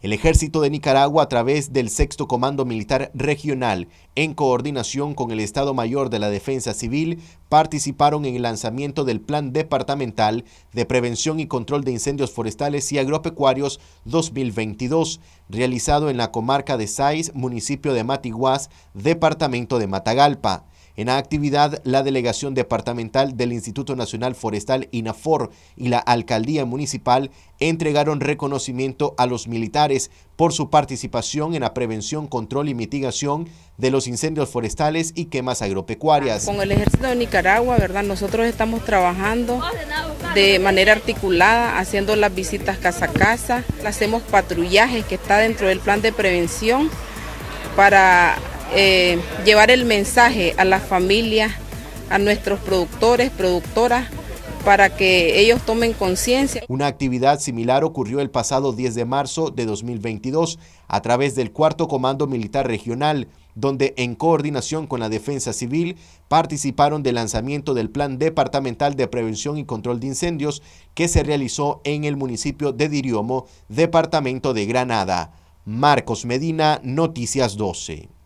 El ejército de Nicaragua, a través del sexto Comando Militar Regional, en coordinación con el Estado Mayor de la Defensa Civil, participaron en el lanzamiento del Plan Departamental de Prevención y Control de Incendios Forestales y Agropecuarios 2022, realizado en la comarca de Saiz, municipio de Matiguas, departamento de Matagalpa. En la actividad, la Delegación Departamental del Instituto Nacional Forestal INAFOR y la Alcaldía Municipal entregaron reconocimiento a los militares por su participación en la prevención, control y mitigación de los incendios forestales y quemas agropecuarias. Con el Ejército de Nicaragua, ¿verdad? Nosotros estamos trabajando de manera articulada, haciendo las visitas casa a casa, hacemos patrullajes que está dentro del plan de prevención para eh, llevar el mensaje a las familias, a nuestros productores, productoras, para que ellos tomen conciencia. Una actividad similar ocurrió el pasado 10 de marzo de 2022 a través del Cuarto Comando Militar Regional, donde en coordinación con la Defensa Civil participaron del lanzamiento del Plan Departamental de Prevención y Control de Incendios que se realizó en el municipio de Diriomo, departamento de Granada. Marcos Medina, Noticias 12.